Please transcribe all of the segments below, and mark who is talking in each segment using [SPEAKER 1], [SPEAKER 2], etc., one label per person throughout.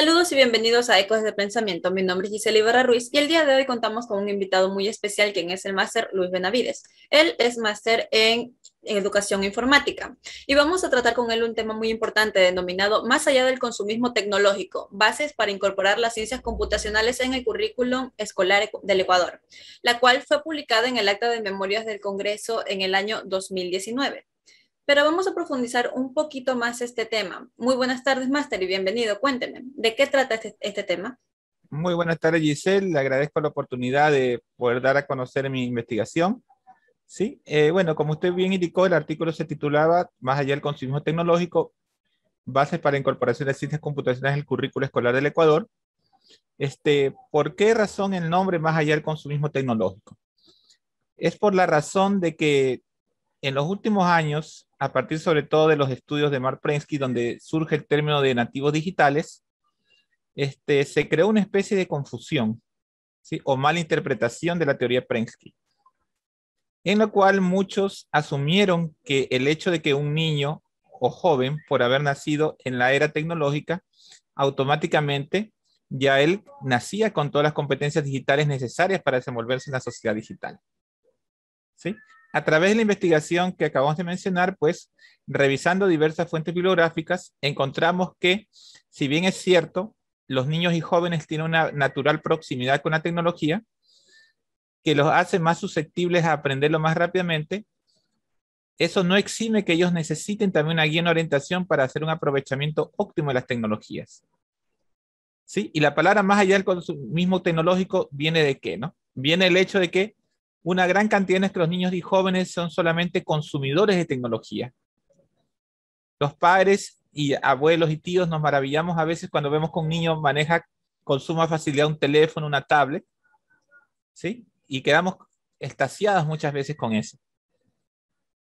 [SPEAKER 1] Saludos y bienvenidos a Ecos de Pensamiento. Mi nombre es Gisela Ibarra Ruiz y el día de hoy contamos con un invitado muy especial, quien es el máster Luis Benavides. Él es máster en educación informática y vamos a tratar con él un tema muy importante denominado Más allá del consumismo tecnológico, bases para incorporar las ciencias computacionales en el currículum escolar del Ecuador, la cual fue publicada en el Acta de Memorias del Congreso en el año 2019 pero vamos a profundizar un poquito más este tema. Muy buenas tardes, Master y bienvenido. Cuénteme, ¿de qué trata este, este, tema?
[SPEAKER 2] Muy buenas tardes, Giselle. Le agradezco la oportunidad de poder dar a conocer mi investigación. Sí, eh, bueno, como usted bien indicó, el artículo se titulaba Más allá del consumismo tecnológico, bases para incorporación de ciencias computacionales en el currículo escolar del Ecuador. Este, ¿Por qué razón el nombre Más allá del consumismo tecnológico? Es por la razón de que en los últimos años, a partir sobre todo de los estudios de Mark Prensky, donde surge el término de nativos digitales, este, se creó una especie de confusión o mala interpretación de la teoría Prensky, en la cual muchos asumieron que el hecho de que un niño o joven, por haber nacido en la era tecnológica, automáticamente ya él nacía con todas las competencias digitales necesarias para desenvolverse en la sociedad digital. ¿Sí? A través de la investigación que acabamos de mencionar, pues revisando diversas fuentes bibliográficas, encontramos que, si bien es cierto, los niños y jóvenes tienen una natural proximidad con la tecnología, que los hace más susceptibles a aprenderlo más rápidamente, eso no exime que ellos necesiten también una guía en orientación para hacer un aprovechamiento óptimo de las tecnologías. ¿Sí? Y la palabra más allá del consumismo tecnológico viene de qué, ¿no? Viene el hecho de que una gran cantidad es que los niños y jóvenes son solamente consumidores de tecnología. Los padres y abuelos y tíos nos maravillamos a veces cuando vemos que un niño maneja con suma facilidad un teléfono, una tablet, ¿sí? Y quedamos estasiados muchas veces con eso.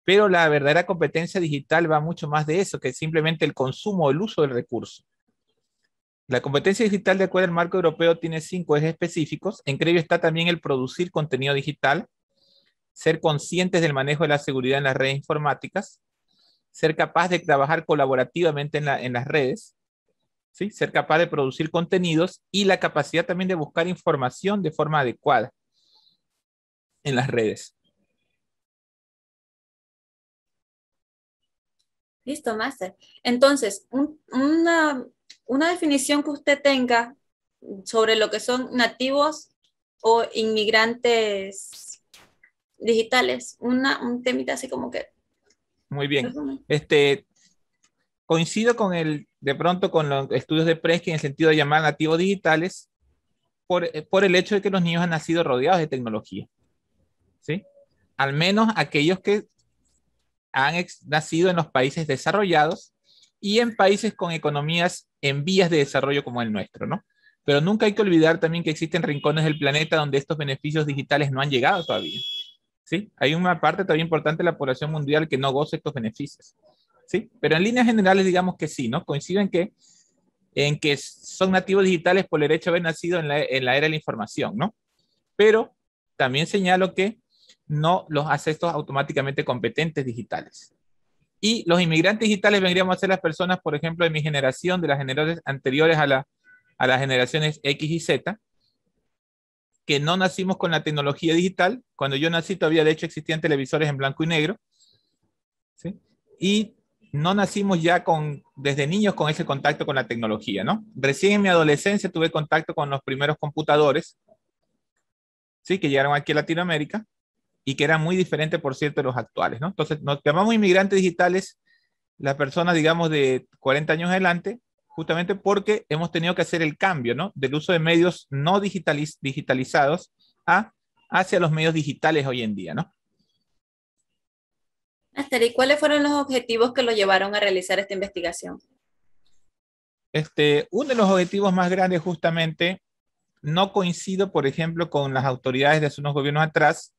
[SPEAKER 2] Pero la verdadera competencia digital va mucho más de eso que simplemente el consumo el uso del recurso. La competencia digital, de acuerdo al marco europeo, tiene cinco ejes específicos. Entre ellos está también el producir contenido digital, ser conscientes del manejo de la seguridad en las redes informáticas, ser capaz de trabajar colaborativamente en, las redes, ¿sí? ser capaz de producir contenidos y la capacidad también de buscar información de forma adecuada en las redes.
[SPEAKER 1] Listo, Master. Entonces, una una definición que usted tenga sobre lo que son nativos o inmigrantes digitales, una, un temita así como que...
[SPEAKER 2] Muy bien. Este, coincido con el, de pronto con los estudios de Presky en el sentido de llamar nativos digitales por, eh, por, el hecho de que los niños han nacido rodeados de tecnología. ¿Sí? Al menos aquellos que han nacido en los países desarrollados y en países con economías en vías de desarrollo como el nuestro, ¿no? Pero nunca hay que olvidar también que existen rincones del planeta donde estos beneficios digitales no han llegado todavía. ¿Sí? Hay una parte todavía importante de la población mundial que no goza estos beneficios. ¿Sí? Pero en líneas generales digamos que sí, ¿no? Coinciden que en que son nativos digitales por el hecho de haber nacido en la, en la era de la información, ¿no? Pero también señalo que no los hace estos automáticamente competentes digitales. Y los inmigrantes digitales vendríamos a ser las personas, por ejemplo, de mi generación, de las generaciones anteriores a, a las generaciones X y Z, que no nacimos con la tecnología digital. Cuando yo nací todavía, de hecho, existían televisores en blanco y negro. ¿sí? Y no nacimos ya con, desde niños con ese contacto con la tecnología, ¿no? Recién en mi adolescencia tuve contacto con los primeros computadores, ¿sí? Que llegaron aquí a Latinoamérica y que era muy diferente, por cierto, de los actuales, ¿no? Entonces, nos llamamos inmigrantes digitales las personas, digamos, de 40 años adelante, justamente porque hemos tenido que hacer el cambio, ¿no? Del uso de medios no digitalizados a, hacia los medios digitales hoy en día, ¿no?
[SPEAKER 1] ¿y cuáles fueron los objetivos que lo llevaron a realizar esta investigación?
[SPEAKER 2] Este, uno de los objetivos más grandes justamente, no coincido, por ejemplo, con las autoridades de hace unos gobiernos atrás,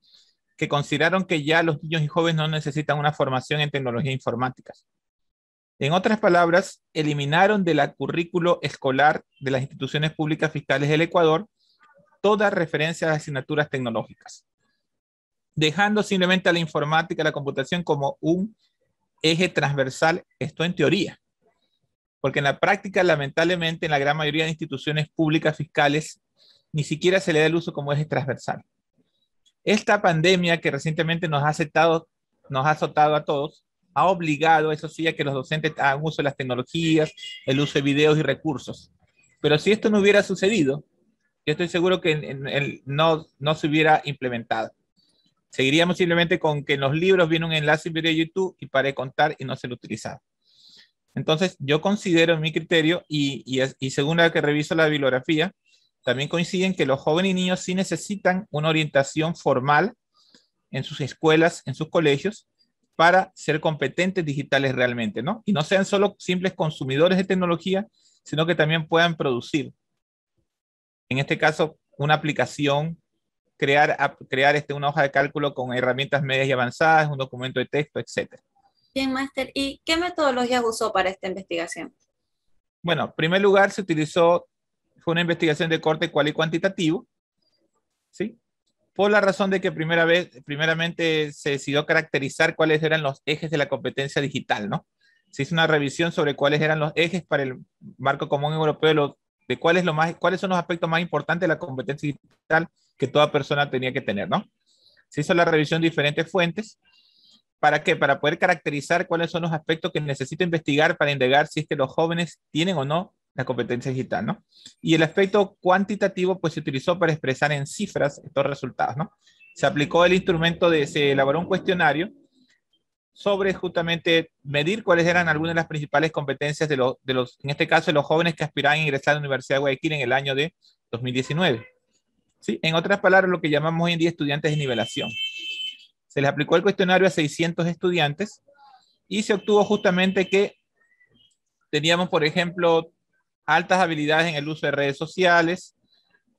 [SPEAKER 2] que consideraron que ya los niños y jóvenes no necesitan una formación en tecnología informática. En otras palabras, eliminaron del currículo escolar de las instituciones públicas fiscales del Ecuador toda referencia a asignaturas tecnológicas, dejando simplemente a la informática a la computación como un eje transversal, esto en teoría, porque en la práctica, lamentablemente, en la gran mayoría de instituciones públicas fiscales, ni siquiera se le da el uso como eje transversal. Esta pandemia que recientemente nos ha aceptado, nos ha azotado a todos, ha obligado, eso sí, a que los docentes hagan uso de las tecnologías, el uso de videos y recursos. Pero si esto no hubiera sucedido, yo estoy seguro que no, no se hubiera implementado. Seguiríamos simplemente con que en los libros viene un enlace en video de YouTube y para contar y no se lo utilizaba. Entonces, yo considero en mi criterio y, y según la que reviso la bibliografía, también coinciden que los jóvenes y niños sí necesitan una orientación formal en sus escuelas, en sus colegios, para ser competentes digitales realmente, ¿no? Y no sean solo simples consumidores de tecnología, sino que también puedan producir, en este caso, una aplicación, crear, crear este, una hoja de cálculo con herramientas medias y avanzadas, un documento de texto, etc.
[SPEAKER 1] Bien, Master. ¿Y qué metodologías usó para esta investigación?
[SPEAKER 2] Bueno, en primer lugar se utilizó fue una investigación de corte cual y cuantitativo, ¿sí? Por la razón de que primera vez, primeramente se decidió caracterizar cuáles eran los ejes de la competencia digital, ¿no? Se hizo una revisión sobre cuáles eran los ejes para el marco común europeo de, lo más, cuáles son los aspectos más importantes de la competencia digital que toda persona tenía que tener, ¿no? Se hizo la revisión de diferentes fuentes. ¿Para qué? Para poder caracterizar cuáles son los aspectos que necesito investigar para indagar si es que los jóvenes tienen o no la competencia digital, ¿no? Y el aspecto cuantitativo, pues se utilizó para expresar en cifras estos resultados, ¿no? Se aplicó el instrumento de, se elaboró un cuestionario sobre justamente medir cuáles eran algunas de las principales competencias de los, en este caso, de los jóvenes que aspiraban a ingresar a la Universidad de Guayaquil en el año de 2019. ¿Sí? En otras palabras, lo que llamamos hoy en día estudiantes de nivelación. Se les aplicó el cuestionario a 600 estudiantes y se obtuvo justamente que teníamos, por ejemplo, altas habilidades en el uso de redes sociales,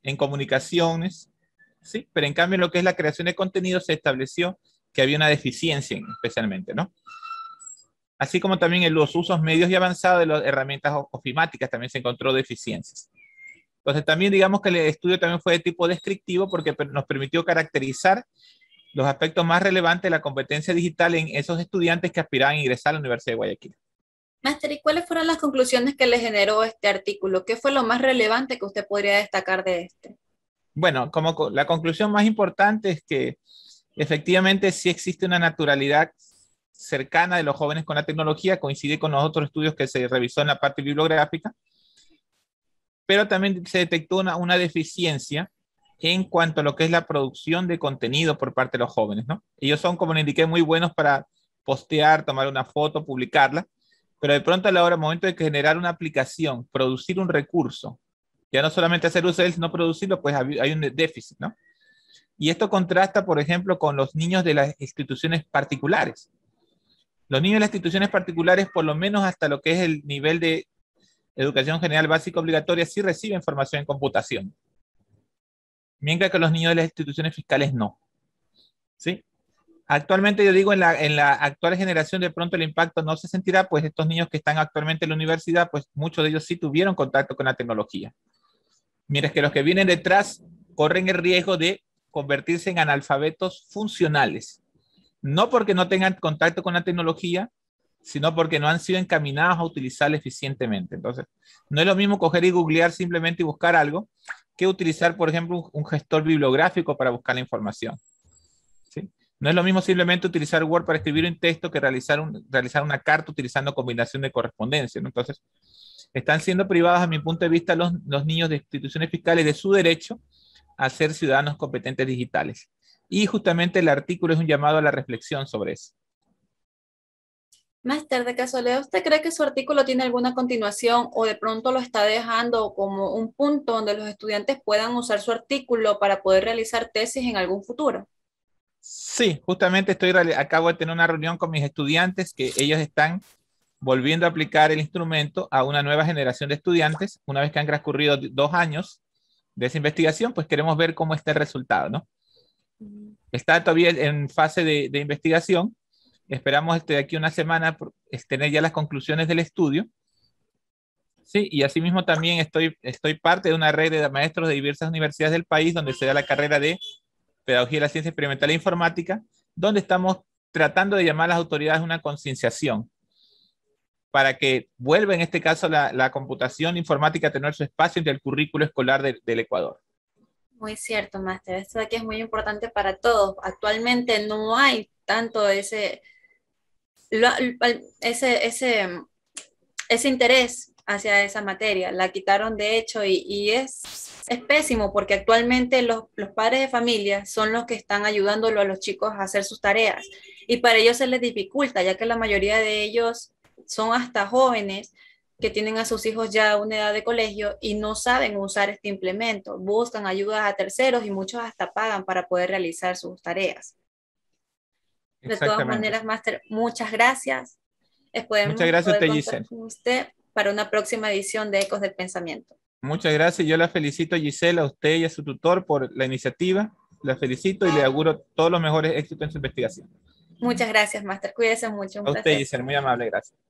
[SPEAKER 2] en comunicaciones, ¿sí? Pero en cambio en lo que es la creación de contenido se estableció que había una deficiencia especialmente, ¿no? Así como también en los usos medios y avanzados de las herramientas ofimáticas también se encontró deficiencias. Entonces también digamos que el estudio también fue de tipo descriptivo porque nos permitió caracterizar los aspectos más relevantes de la competencia digital en esos estudiantes que aspiraban a ingresar a la Universidad de Guayaquil.
[SPEAKER 1] Master, ¿y cuáles fueron las conclusiones que le generó este artículo? ¿Qué fue lo más relevante que usted podría destacar de este?
[SPEAKER 2] Bueno, como la conclusión más importante es que efectivamente sí existe una naturalidad cercana de los jóvenes con la tecnología, coincide con los otros estudios que se revisó en la parte bibliográfica, pero también se detectó una, deficiencia en cuanto a lo que es la producción de contenido por parte de los jóvenes, ¿no? Ellos son, como le indiqué, muy buenos para postear, tomar una foto, publicarla, pero de pronto a la hora, momento de generar una aplicación, producir un recurso, ya no solamente hacer uso de él, sino producirlo, pues hay un déficit, ¿no? Y esto contrasta, por ejemplo, con los niños de las instituciones particulares. Los niños de las instituciones particulares, por lo menos hasta lo que es el nivel de educación general básica obligatoria, sí reciben formación en computación. Mientras que los niños de las instituciones fiscales no. ¿Sí? Actualmente yo digo, en la, actual generación de pronto el impacto no se sentirá, pues estos niños que están actualmente en la universidad, pues muchos de ellos sí tuvieron contacto con la tecnología. Mientras que los que vienen detrás corren el riesgo de convertirse en analfabetos funcionales, no porque no tengan contacto con la tecnología, sino porque no han sido encaminados a utilizarla eficientemente. Entonces, no es lo mismo coger y googlear simplemente y buscar algo que utilizar, por ejemplo, un, gestor bibliográfico para buscar la información. ¿Sí? No es lo mismo simplemente utilizar Word para escribir un texto que realizar, realizar una carta utilizando combinación de correspondencia. Entonces, están siendo privados, a mi punto de vista, los, los niños de instituciones fiscales de su derecho a ser ciudadanos competentes digitales. Y justamente el artículo es un llamado a la reflexión sobre eso.
[SPEAKER 1] Más de Casoleo, ¿usted cree que su artículo tiene alguna continuación o de pronto lo está dejando como un punto donde los estudiantes puedan usar su artículo para poder realizar tesis en algún futuro?
[SPEAKER 2] Sí, justamente estoy acabo de tener una reunión con mis estudiantes que ellos están volviendo a aplicar el instrumento a una nueva generación de estudiantes. Una vez que han transcurrido dos años de esa investigación, pues queremos ver cómo está el resultado, ¿no? Mm. Está todavía en fase de, investigación. Esperamos este, aquí una semana tener ya las conclusiones del estudio. Sí, y asimismo también estoy, estoy parte de una red de maestros de diversas universidades del país donde se da la carrera de Pedagogía de la Ciencia Experimental e Informática, donde estamos tratando de llamar a las autoridades a una concienciación para que vuelva en este caso la, computación informática a tener su espacio entre el currículo escolar del Ecuador.
[SPEAKER 1] Muy cierto, Máster. Esto de aquí es muy importante para todos. Actualmente no hay tanto ese, ese, ese, interés hacia esa materia. La quitaron de hecho y, y es es pésimo porque actualmente los, padres de familia son los que están ayudándolo a los chicos a hacer sus tareas y para ellos se les dificulta ya que la mayoría de ellos son hasta jóvenes que tienen a sus hijos ya a una edad de colegio y no saben usar este implemento, buscan ayudas a terceros y muchos hasta pagan para poder realizar sus tareas.
[SPEAKER 2] De todas maneras,
[SPEAKER 1] Master, muchas gracias. muchas gracias, usted, usted para una próxima edición de Ecos del Pensamiento.
[SPEAKER 2] Muchas gracias. Yo la felicito, Gisela, a usted y a su tutor por la iniciativa. La felicito y le auguro todos los mejores éxitos en su investigación.
[SPEAKER 1] Muchas gracias, Master. Cuídese mucho. a usted, Gisela,
[SPEAKER 2] muy amable. Gracias.